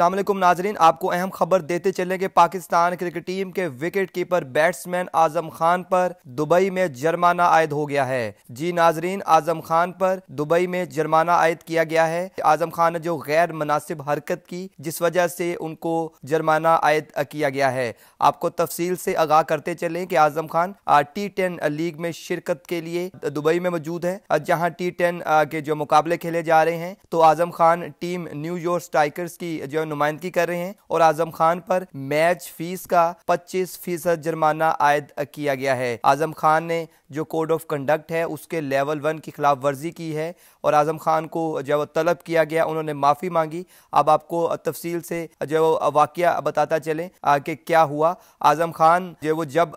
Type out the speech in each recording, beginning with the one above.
अल्लाम नाजरीन आपको अहम खबर देते चले कि पाकिस्तान क्रिकेट टीम के wicket keeper batsman Azam Khan पर दुबई में जुर्माना आयद हो गया है जी नाजरीन आजम खान पर दुबई में जुर्माना आयद किया गया है आजम खान ने जो गैर मुनासिब हरकत की जिस वजह से उनको जुर्माना आयद किया गया है आपको तफसील से आगाह करते चले कि Azam Khan T ten league में शिरकत के लिए दुबई में मौजूद है जहाँ टी टेन के जो मुकाबले खेले जा रहे हैं तो Azam Khan team New York strikers की जो में नुमाइंदगी कर रहे हैं और आजम खान पर मैच फीस का पच्चीस फीसद जुर्माना आयद किया गया है आजम खान ने जो कोड ऑफ कंडक्ट है उसके लेवल वन की खिलाफ वर्जी की है और आजम खान को जब तलब किया गया उन्होंने माफ़ी मांगी अब आपको तफसील से जो वाक्य बताता चले कि क्या हुआ आजम खान जो वो जब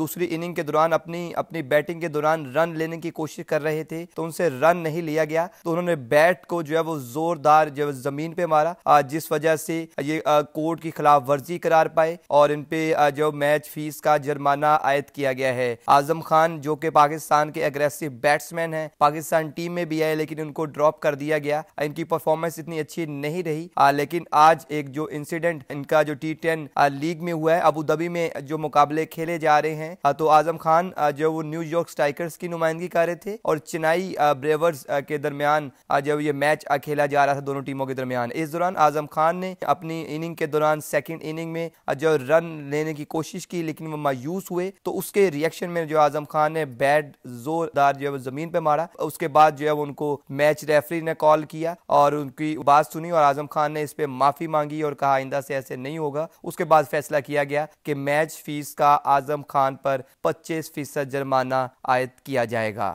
दूसरी इनिंग के दौरान अपनी अपनी बैटिंग के दौरान रन लेने की कोशिश कर रहे थे तो उनसे रन नहीं लिया गया तो उन्होंने बैट को जो है वो जोरदार जो ज़मीन पे मारा जिस वजह वजह से ये कोर्ट की खिलाफ वर्जी करार पाए और इन पे जो मैच फीस का जुर्माना आयद किया गया है आजम खान जो कि पाकिस्तान के अग्रेसिव बैट्समैन है पाकिस्तान टीम में भी आए लेकिन उनको ड्रॉप कर दिया गया इनकी परफॉर्मेंस इतनी अच्छी नहीं रही लेकिन आज एक जो इंसिडेंट इनका जो टी टेन लीग में हुआ है अबू धाबी में जो मुकाबले खेले जा रहे हैं तो आजम खान जो वो न्यूयॉर्क स्ट्राइकर्स की नुमाइंदगी कर रहे थे और चेन्नई ब्रेवर्स के दरमियान जब ये मैच खेला जा रहा था दोनों टीमों के दरमियान इस दौरान आजम खान खान ने अपनी इनिंग के दौरान सेकेंड इनिंग में जो रन लेने की कोशिश की लेकिन वो मायूस हुए तो उसके रिएक्शन में जो आजम खान ने बैट जोरदार जो है वो ज़मीन पर मारा उसके बाद जो है वो उनको मैच रेफरी ने कॉल किया और उनकी बात सुनी और आजम खान ने इस पर माफ़ी मांगी और कहा आइंदा से ऐसे नहीं होगा उसके बाद फैसला किया गया कि मैच फीस का आजम खान पर पच्चीस फीसद जुर्माना आयद किया जाएगा